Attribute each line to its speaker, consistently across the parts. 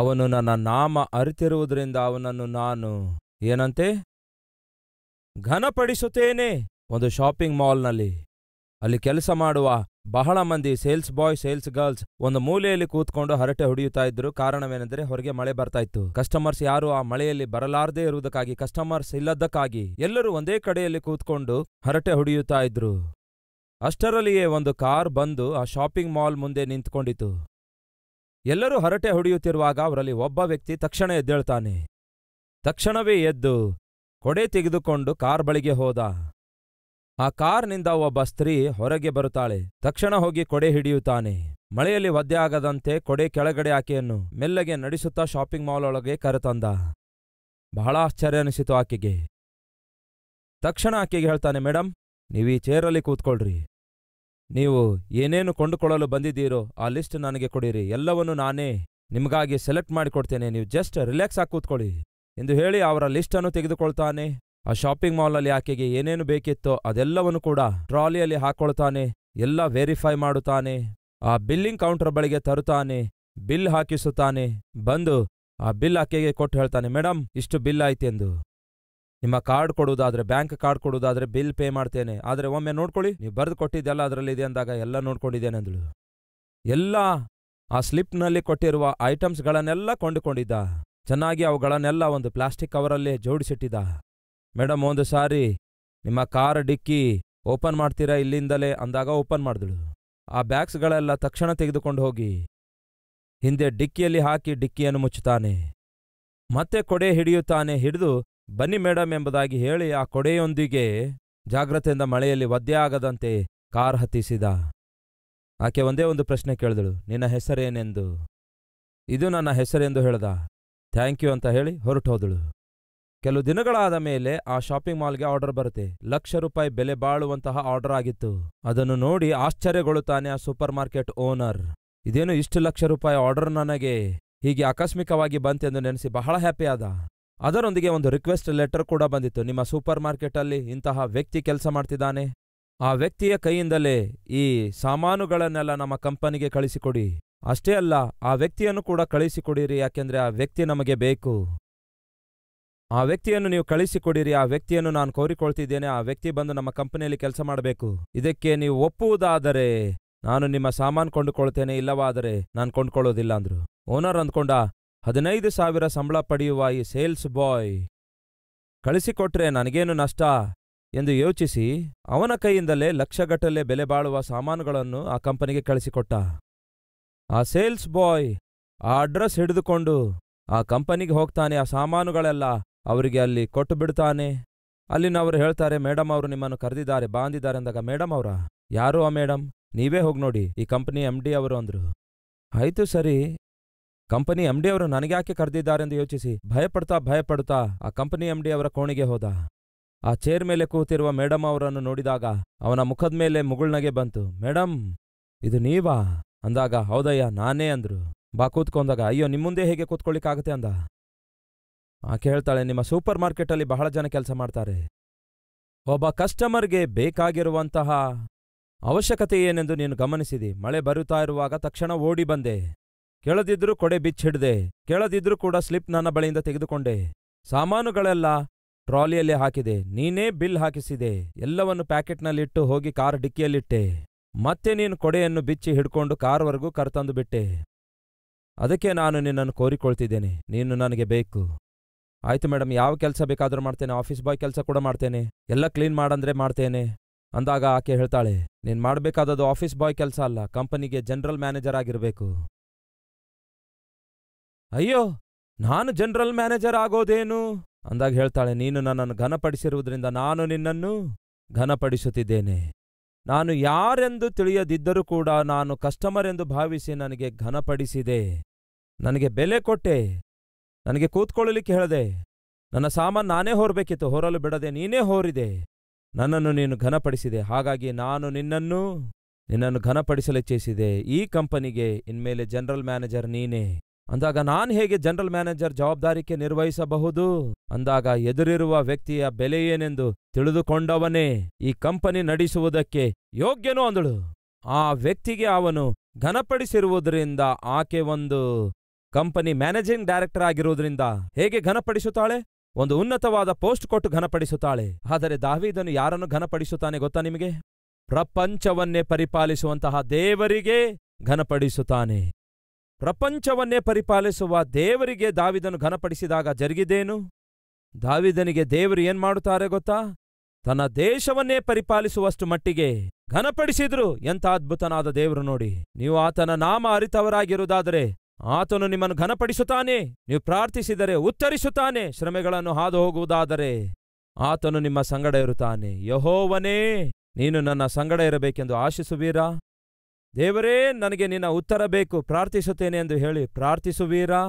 Speaker 1: ಅವನು ನನ್ನ ನಾಮ ಅರಿತಿರುವುದರಿಂದ ಅವನನ್ನು ನಾನು ಏನಂತೆ ಘನಪಡಿಸುತ್ತೇನೆ ಒಂದು ಶಾಪಿಂಗ್ ಮಾಲ್ನಲ್ಲಿ ಅಲ್ಲಿ ಕೆಲಸ ಮಾಡುವ ಬಹಳ ಮಂದಿ ಸೇಲ್ಸ್ ಬಾಯ್ ಸೇಲ್ಸ್ ಗರ್ಲ್ಸ್ ಒಂದು ಮೂಲೆಯಲ್ಲಿ ಕೂತ್ಕೊಂಡು ಹರಟೆ ಹೊಡೆಯುತ್ತಾ ಇದ್ರು ಕಾರಣವೇನೆಂದರೆ ಹೊರಗೆ ಮಳೆ ಬರ್ತಾ ಇತ್ತು ಕಸ್ಟಮರ್ಸ್ ಯಾರು ಆ ಮಳೆಯಲ್ಲಿ ಬರಲಾರದೇ ಇರುವುದಕ್ಕಾಗಿ ಕಸ್ಟಮರ್ಸ್ ಇಲ್ಲದಕ್ಕಾಗಿ ಎಲ್ಲರೂ ಒಂದೇ ಕಡೆಯಲ್ಲಿ ಕೂತ್ಕೊಂಡು ಹರಟೆ ಹೊಡೆಯುತ್ತಾ ಇದ್ರು ಅಷ್ಟರಲ್ಲಿಯೇ ಒಂದು ಕಾರ್ ಬಂದು ಆ ಶಾಪಿಂಗ್ ಮಾಲ್ ಮುಂದೆ ನಿಂತ್ಕೊಂಡಿತು ಎಲ್ಲರೂ ಹರಟೆ ಹೊಡೆಯುತ್ತಿರುವಾಗ ಅವರಲ್ಲಿ ಒಬ್ಬ ವ್ಯಕ್ತಿ ತಕ್ಷಣ ಎದ್ದೇಳ್ತಾನೆ ತಕ್ಷಣವೇ ಎದ್ದು ಕೊಡೆ ತೆಗೆದುಕೊಂಡು ಕಾರ್ ಬಳಿಗೆ ಹೋದ ಆ ಕಾರ್ನಿಂದ ಒಬ್ಬ ಸ್ತ್ರೀ ಹೊರಗೆ ಬರುತ್ತಾಳೆ ತಕ್ಷಣ ಹೋಗಿ ಕೊಡೆ ಹಿಡಿಯುತ್ತಾನೆ ಮಳೆಯಲ್ಲಿ ಒದ್ದೆ ಆಗದಂತೆ ಕೊಡೆ ಕೆಳಗಡೆ ಆಕೆಯನ್ನು ಮೆಲ್ಲಗೆ ನಡೆಸುತ್ತಾ ಶಾಪಿಂಗ್ ಮಾಲ್ ಒಳಗೆ ಕರೆತಂದ ಬಹಳ ಆಶ್ಚರ್ಯ ಅನಿಸಿತು ಆಕೆಗೆ ತಕ್ಷಣ ಆಕೆಗೆ ಹೇಳ್ತಾನೆ ಮೇಡಮ್ ನೀವು ಈ ಚೇರಲ್ಲಿ ಕೂತ್ಕೊಳ್ರಿ ನೀವು ಏನೇನು ಕೊಂಡುಕೊಳ್ಳಲು ಬಂದಿದ್ದೀರೋ ಆ ಲಿಸ್ಟ್ ನನಗೆ ಕೊಡಿರಿ ಎಲ್ಲವನ್ನೂ ನಾನೇ ನಿಮಗಾಗಿ ಸೆಲೆಕ್ಟ್ ಮಾಡಿಕೊಡ್ತೇನೆ ನೀವು ಜಸ್ಟ್ ರಿಲ್ಯಾಕ್ಸ್ ಆಗಿ ಕೂತ್ಕೊಳ್ಳಿ ಎಂದು ಹೇಳಿ ಅವರ ಲಿಸ್ಟನ್ನು ತೆಗೆದುಕೊಳ್ತಾನೆ ಆ ಶಾಪಿಂಗ್ ಮಾಲಲ್ಲಿ ಆಕೆಗೆ ಏನೇನು ಬೇಕಿತ್ತೋ ಅದೆಲ್ಲವನ್ನು ಕೂಡ ಟ್ರಾಲಿಯಲ್ಲಿ ಹಾಕೊಳ್ತಾನೆ ಎಲ್ಲ ವೆರಿಫೈ ಮಾಡುತ್ತಾನೆ ಆ ಬಿಲ್ಲಿಂಗ್ ಕೌಂಟರ್ ಬಳಿಗೆ ತರುತ್ತಾನೆ ಬಿಲ್ ಹಾಕಿಸುತ್ತಾನೆ ಬಂದು ಆ ಬಿಲ್ ಆಕೆಗೆ ಕೊಟ್ಟು ಹೇಳ್ತಾನೆ ಮೇಡಮ್ ಇಷ್ಟು ಬಿಲ್ ಆಯ್ತೆಂದು ನಿಮ್ಮ ಕಾರ್ಡ್ ಕೊಡುವುದಾದ್ರೆ ಬ್ಯಾಂಕ್ ಕಾರ್ಡ್ ಕೊಡುವುದಾದ್ರೆ ಬಿಲ್ ಪೇ ಮಾಡ್ತೇನೆ ಆದರೆ ಒಮ್ಮೆ ನೋಡ್ಕೊಳ್ಳಿ ನೀವು ಬರೆದು ಕೊಟ್ಟಿದ್ದೆಲ್ಲ ಅದರಲ್ಲಿ ಇದೆ ಅಂದಾಗ ಎಲ್ಲ ನೋಡ್ಕೊಂಡಿದ್ದೇನೆ ಅಂದಳು ಎಲ್ಲ ಆ ಸ್ಲಿಪ್ನಲ್ಲಿ ಕೊಟ್ಟಿರುವ ಐಟಮ್ಸ್ಗಳನ್ನೆಲ್ಲ ಕೊಂಡುಕೊಂಡಿದ್ದ ಚೆನ್ನಾಗಿ ಅವುಗಳನ್ನೆಲ್ಲ ಒಂದು ಪ್ಲಾಸ್ಟಿಕ್ ಕವರಲ್ಲೇ ಜೋಡಿಸಿಟ್ಟಿದ್ದ ಮೇಡಮ್ ಒಂದು ಸಾರಿ ನಿಮ್ಮ ಕಾರ್ ಡಿಕ್ಕಿ ಓಪನ್ ಮಾಡ್ತೀರಾ ಇಲ್ಲಿಂದಲೇ ಅಂದಾಗ ಓಪನ್ ಮಾಡಿದಳು ಆ ಬ್ಯಾಗ್ಸ್ಗಳೆಲ್ಲ ತಕ್ಷಣ ತೆಗೆದುಕೊಂಡು ಹೋಗಿ ಹಿಂದೆ ಡಿಕ್ಕಿಯಲ್ಲಿ ಹಾಕಿ ಡಿಕ್ಕಿಯನ್ನು ಮುಚ್ಚುತ್ತಾನೆ ಮತ್ತೆ ಕೊಡೆ ಹಿಡಿಯುತ್ತಾನೆ ಹಿಡಿದು ಬನ್ನಿ ಮೇಡಮ್ ಎಂಬುದಾಗಿ ಹೇಳಿ ಆ ಕೊಡೆಯೊಂದಿಗೆ ಜಾಗ್ರತೆಯಿಂದ ಮಳೆಯಲ್ಲಿ ಒದ್ದೆ ಆಗದಂತೆ ಕಾರ್ ಹತ್ತಿಸಿದ ಆಕೆ ಒಂದೇ ಒಂದು ಪ್ರಶ್ನೆ ಕೇಳಿದಳು ನಿನ್ನ ಹೆಸರೇನೆಂದು ಇದು ನನ್ನ ಹೆಸರೆಂದು ಹೇಳ್ದ ಥ್ಯಾಂಕ್ ಯು ಅಂತ ಹೇಳಿ ಹೊರಟು ಹೋದಳು ಕೆಲವು ದಿನಗಳಾದ ಮೇಲೆ ಆ ಶಾಪಿಂಗ್ ಮಾಲ್ಗೆ ಆರ್ಡರ್ ಬರುತ್ತೆ ಲಕ್ಷ ರೂಪಾಯಿ ಬೆಲೆ ಬಾಳುವಂತಹ ಆರ್ಡರ್ ಆಗಿತ್ತು ಅದನ್ನು ನೋಡಿ ಆಶ್ಚರ್ಯಗೊಳ್ಳುತ್ತಾನೆ ಆ ಸೂಪರ್ ಮಾರ್ಕೆಟ್ ಓನರ್ ಇದೇನು ಇಷ್ಟು ಲಕ್ಷ ರೂಪಾಯಿ ಆರ್ಡರ್ ನನಗೆ ಹೀಗೆ ಆಕಸ್ಮಿಕವಾಗಿ ಬಂತೆಂದು ನೆನೆಸಿ ಬಹಳ ಹ್ಯಾಪಿ ಆದ ಅದರೊಂದಿಗೆ ಒಂದು ರಿಕ್ವೆಸ್ಟ್ ಲೆಟರ್ ಕೂಡ ಬಂದಿತ್ತು ನಿಮ್ಮ ಸೂಪರ್ ಮಾರ್ಕೆಟಲ್ಲಿ ಇಂತಹ ವ್ಯಕ್ತಿ ಕೆಲಸ ಮಾಡ್ತಿದ್ದಾನೆ ಆ ವ್ಯಕ್ತಿಯ ಕೈಯಿಂದಲೇ ಈ ಸಾಮಾನುಗಳನ್ನೆಲ್ಲ ನಮ್ಮ ಕಂಪನಿಗೆ ಕಳಿಸಿಕೊಡಿ ಅಷ್ಟೇ ಅಲ್ಲ ಆ ವ್ಯಕ್ತಿಯನ್ನು ಕೂಡ ಕಳಿಸಿಕೊಡಿರಿ ಯಾಕೆಂದ್ರೆ ಆ ವ್ಯಕ್ತಿ ನಮಗೆ ಬೇಕು ಆ ವ್ಯಕ್ತಿಯನ್ನು ನೀವು ಕಳಿಸಿಕೊಡಿರಿ ಆ ವ್ಯಕ್ತಿಯನ್ನು ನಾನು ಕೋರಿಕೊಳ್ತಿದ್ದೇನೆ ಆ ವ್ಯಕ್ತಿ ಬಂದು ನಮ್ಮ ಕಂಪನಿಯಲ್ಲಿ ಕೆಲಸ ಮಾಡಬೇಕು ಇದಕ್ಕೆ ನೀವು ಒಪ್ಪುವುದಾದರೆ ನಾನು ನಿಮ್ಮ ಸಾಮಾನು ಕೊಂಡುಕೊಳ್ತೇನೆ ಇಲ್ಲವಾದರೆ ನಾನು ಕೊಂಡುಕೊಳ್ಳೋದಿಲ್ಲ ಅಂದ್ರು ಓನರ್ ಅಂದ್ಕೊಂಡ ಹದಿನೈದು ಸಾವಿರ ಸಂಬಳ ಪಡೆಯುವ ಈ ಸೇಲ್ಸ್ ಬಾಯ್ ಕಳಿಸಿಕೊಟ್ರೆ ನನಗೇನು ನಷ್ಟ ಎಂದು ಯೋಚಿಸಿ ಅವನ ಕೈಯಿಂದಲೇ ಲಕ್ಷಗಟ್ಟಲೆ ಬೆಲೆ ಬಾಳುವ ಸಾಮಾನುಗಳನ್ನು ಆ ಕಂಪನಿಗೆ ಕಳಿಸಿಕೊಟ್ಟ ಆ ಸೇಲ್ಸ್ ಬಾಯ್ ಆ ಅಡ್ರೆಸ್ ಹಿಡಿದುಕೊಂಡು ಆ ಕಂಪನಿಗೆ ಹೋಗ್ತಾನೆ ಆ ಸಾಮಾನುಗಳೆಲ್ಲ ಅವರಿಗೆ ಅಲ್ಲಿ ಕೊಟ್ಟು ಬಿಡ್ತಾನೆ ಅಲ್ಲಿನ ಅವರು ಹೇಳ್ತಾರೆ ಮೇಡಮ್ ಅವರು ನಿಮ್ಮನ್ನು ಕರೆದಿದ್ದಾರೆ ಬಾಂದಿದ್ದಾರೆ ಅಂದಾಗ ಮೇಡಮ್ ಅವರ ಯಾರು ಆ ಮೇಡಮ್ ನೀವೇ ಹೋಗಿ ನೋಡಿ ಈ ಕಂಪನಿ ಎಂಡಿ ಡಿ ಅವರು ಅಂದರು ಆಯ್ತು ಸರಿ ಕಂಪನಿ ಎಮ್ ಡಿ ಅವರು ನನಗ್ಯಾಕೆ ಎಂದು ಯೋಚಿಸಿ ಭಯಪಡ್ತಾ ಭಯಪಡ್ತಾ ಆ ಕಂಪನಿ ಎಮ್ ಡಿ ಅವರ ಕೋಣೆಗೆ ಹೋದ ಆ ಚೇರ್ ಮೇಲೆ ಕೂತಿರುವ ಮೇಡಮ್ ಅವರನ್ನು ನೋಡಿದಾಗ ಅವನ ಮುಖದ ಮೇಲೆ ಮುಗುಳ್ನಗೆ ಬಂತು ಮೇಡಮ್ ಇದು ನೀವಾ ಅಂದಾಗ ಹೌದಯ್ಯ ನಾನೇ ಅಂದ್ರು ಬಾ ಕೂತ್ಕೊಂಡಾಗ ಅಯ್ಯೋ ಮುಂದೆ ಹೇಗೆ ಕೂತ್ಕೊಳ್ಳಿಕ್ಕಾಗತ್ತೆ ಅಂದ ಆ ಹೇಳ್ತಾಳೆ ನಿಮ್ಮ ಸೂಪರ್ ಮಾರ್ಕೆಟಲ್ಲಿ ಬಹಳ ಜನ ಕೆಲಸ ಮಾಡ್ತಾರೆ ಒಬ್ಬ ಕಸ್ಟಮರ್ಗೆ ಬೇಕಾಗಿರುವಂತಹ ಅವಶ್ಯಕತೆ ಏನೆಂದು ನೀನು ಗಮನಿಸಿದಿ ಮಳೆ ಬರುತ್ತಾ ಇರುವಾಗ ತಕ್ಷಣ ಓಡಿ ಬಂದೆ ಕೇಳದಿದ್ರೂ ಕೊಡೆ ಬಿಚ್ಚಿಡ್ದೆ ಕೇಳದಿದ್ರೂ ಕೂಡ ಸ್ಲಿಪ್ ನನ್ನ ಬಳಿಯಿಂದ ತೆಗೆದುಕೊಂಡೆ ಸಾಮಾನುಗಳೆಲ್ಲ ಟ್ರಾಲಿಯಲ್ಲಿ ಹಾಕಿದೆ ನೀನೇ ಬಿಲ್ ಹಾಕಿಸಿದೆ ಎಲ್ಲವನ್ನು ಪ್ಯಾಕೆಟ್ನಲ್ಲಿಟ್ಟು ಹೋಗಿ ಕಾರ್ ಡಿಕ್ಕಿಯಲ್ಲಿಟ್ಟೆ ಮತ್ತೆ ನೀನು ಕೊಡೆಯನ್ನು ಬಿಚ್ಚಿ ಹಿಡ್ಕೊಂಡು ಕಾರ್ವರೆಗೂ ಕರ್ತಂದು ಬಿಟ್ಟೆ ಅದಕ್ಕೆ ನಾನು ನಿನ್ನನ್ನು ಕೋರಿಕೊಳ್ತಿದ್ದೇನೆ ನೀನು ನನಗೆ ಬೇಕು ಆಯ್ತು ಮೇಡಮ್ ಯಾವ ಕೆಲಸ ಬೇಕಾದರೂ ಮಾಡ್ತೇನೆ ಆಫೀಸ್ ಬಾಯ್ ಕೆಲಸ ಕೂಡ ಮಾಡ್ತೇನೆ ಎಲ್ಲ ಕ್ಲೀನ್ ಮಾಡಂದ್ರೆ ಮಾಡ್ತೇನೆ ಅಂದಾಗ ಆಕೆ ಹೇಳ್ತಾಳೆ ನೀನು ಮಾಡಬೇಕಾದದ್ದು ಆಫೀಸ್ ಬಾಯ್ ಕೆಲಸ ಅಲ್ಲ ಕಂಪನಿಗೆ ಜನರಲ್ ಮ್ಯಾನೇಜರ್ ಆಗಿರಬೇಕು ಅಯ್ಯೋ ನಾನು ಜನರಲ್ ಮ್ಯಾನೇಜರ್ ಆಗೋದೇನು ಅಂದಾಗ ಹೇಳ್ತಾಳೆ ನೀನು ನನ್ನನ್ನು ಘನಪಡಿಸಿರುವುದರಿಂದ ನಾನು ನಿನ್ನನ್ನು ಘನಪಡಿಸುತ್ತಿದ್ದೇನೆ ನಾನು ಯಾರೆಂದು ತಿಳಿಯದಿದ್ದರೂ ಕೂಡ ನಾನು ಕಸ್ಟಮರ್ ಎಂದು ಭಾವಿಸಿ ನನಗೆ ಘನಪಡಿಸಿದೆ ನನಗೆ ಬೆಲೆ ಕೊಟ್ಟೆ ನನಗೆ ಕೂತ್ಕೊಳ್ಳಲಿಕ್ಕೆ ಹೇಳದೆ ನನ್ನ ಸಾಮಾನ್ ನಾನೇ ಹೊರಬೇಕಿತ್ತು ಹೊರಲು ಬಿಡದೆ ನೀನೇ ಹೋರಿದೆ ನನ್ನನ್ನು ನೀನು ಘನಪಡಿಸಿದೆ ಹಾಗಾಗಿ ನಾನು ನಿನ್ನನ್ನು ನಿನ್ನನ್ನು ಘನಪಡಿಸಲಿಚ್ಛಿಸಿದೆ ಈ ಕಂಪನಿಗೆ ಇನ್ಮೇಲೆ ಜನರಲ್ ಮ್ಯಾನೇಜರ್ ನೀನೇ ಅಂದಾಗ ನಾನು ಹೇಗೆ ಜನರಲ್ ಮ್ಯಾನೇಜರ್ ಜವಾಬ್ದಾರಿಕೆ ನಿರ್ವಹಿಸಬಹುದು ಅಂದಾಗ ಎದುರಿರುವ ವ್ಯಕ್ತಿಯ ಬೆಲೆ ಏನೆಂದು ತಿಳಿದುಕೊಂಡವನೇ ಈ ಕಂಪನಿ ನಡೆಸುವುದಕ್ಕೆ ಯೋಗ್ಯನೂ ಅಂದಳು ಆ ವ್ಯಕ್ತಿಗೆ ಅವನು ಘನಪಡಿಸಿರುವುದರಿಂದ ಆಕೆ ಒಂದು ಕಂಪನಿ ಮ್ಯಾನೇಜಿಂಗ್ ಡೈರೆಕ್ಟರ್ ಆಗಿರುವುದರಿಂದ ಹೇಗೆ ಘನಪಡಿಸುತ್ತಾಳೆ ಒಂದು ಉನ್ನತವಾದ ಪೋಸ್ಟ್ ಕೊಟ್ಟು ಘನಪಡಿಸುತ್ತಾಳೆ ಆದರೆ ದಾವಿದನು ಯಾರನ್ನು ಘನಪಡಿಸುತ್ತಾನೆ ಗೊತ್ತಾ ನಿಮಗೆ ಪ್ರಪಂಚವನ್ನೇ ಪರಿಪಾಲಿಸುವಂತಹ ದೇವರಿಗೆ ಘನಪಡಿಸುತ್ತಾನೆ ಪ್ರಪಂಚವನ್ನೇ ಪರಿಪಾಲಿಸುವ ದೇವರಿಗೆ ದಾವಿದನು ಘನಪಡಿಸಿದಾಗ ಜರುಗಿದೇನು ದಾವಿದನಿಗೆ ದೇವರು ಏನ್ ಮಾಡುತ್ತಾರೆ ಗೊತ್ತಾ ತನ್ನ ದೇಶವನ್ನೇ ಪರಿಪಾಲಿಸುವಷ್ಟು ಮಟ್ಟಿಗೆ ಘನಪಡಿಸಿದ್ರು ಎಂಥ ಅದ್ಭುತನಾದ ದೇವರು ನೋಡಿ ನೀವು ಆತನ ನಾಮ ಅರಿತವರಾಗಿರುವುದಾದರೆ ಆತನು ನಿಮ್ಮನ್ನು ಘನಪಡಿಸುತ್ತಾನೆ ನೀವು ಪ್ರಾರ್ಥಿಸಿದರೆ ಉತ್ತರಿಸುತ್ತಾನೆ ಶ್ರಮೆಗಳನ್ನು ಹಾದು ಹೋಗುವುದಾದರೆ ಆತನು ನಿಮ್ಮ ಸಂಗಡ ಇರುತ್ತಾನೆ ಯಹೋವನೇ ನೀನು ನನ್ನ ಸಂಗಡ ಇರಬೇಕೆಂದು ಆಶಿಸುವೀರಾ ದೇವರೇ ನನಗೆ ನಿನ್ನ ಉತ್ತರ ಬೇಕು ಪ್ರಾರ್ಥಿಸುತ್ತೇನೆ ಎಂದು ಹೇಳಿ ಪ್ರಾರ್ಥಿಸುವೀರಾ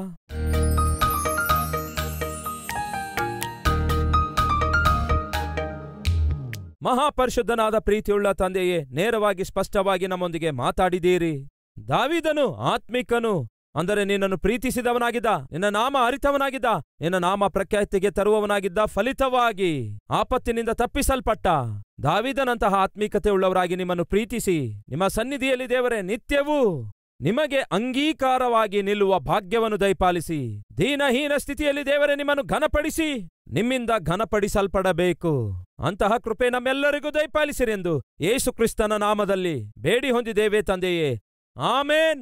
Speaker 1: ಮಹಾಪರಿಶುದ್ಧನಾದ ಪ್ರೀತಿಯುಳ್ಳ ತಂದೆಯೇ ನೇರವಾಗಿ ಸ್ಪಷ್ಟವಾಗಿ ನಮ್ಮೊಂದಿಗೆ ಮಾತಾಡಿದ್ದೀರಿ ದಾವಿದನು ಆತ್ಮಿಕನು ಅಂದರೆ ನಿನ್ನನ್ನು ಪ್ರೀತಿಸಿದವನಾಗಿದ್ದ ನಿನ್ನ ನಾಮ ಅರಿತವನಾಗಿದ್ದ ನಿನ್ನ ನಾಮ ಪ್ರಖ್ಯಾತಿಗೆ ತರುವವನಾಗಿದ್ದ ಫಲಿತವಾಗಿ ಆಪತ್ತಿನಿಂದ ತಪ್ಪಿಸಲ್ಪಟ್ಟ ದಾವಿದನಂತಹ ಆತ್ಮೀಕತೆ ಉಳ್ಳವರಾಗಿ ನಿಮ್ಮನ್ನು ಪ್ರೀತಿಸಿ ನಿಮ್ಮ ಸನ್ನಿಧಿಯಲ್ಲಿ ದೇವರೇ ನಿತ್ಯವೂ ನಿಮಗೆ ಅಂಗೀಕಾರವಾಗಿ ನಿಲ್ಲುವ ಭಾಗ್ಯವನ್ನು ದಯಪಾಲಿಸಿ ದೀನಹೀನ ಸ್ಥಿತಿಯಲ್ಲಿ ದೇವರೇ ನಿಮ್ಮನ್ನು ಘನಪಡಿಸಿ ನಿಮ್ಮಿಂದ ಘನಪಡಿಸಲ್ಪಡಬೇಕು ಅಂತಹ ಕೃಪೆ ನಮ್ಮೆಲ್ಲರಿಗೂ ದಯಪಾಲಿಸಿರೆಂದು ಯೇಸು ಕ್ರಿಸ್ತನ ನಾಮದಲ್ಲಿ ಬೇಡಿ ಹೊಂದಿದ್ದೇವೆ ತಂದೆಯೇ ಆಮೇನ್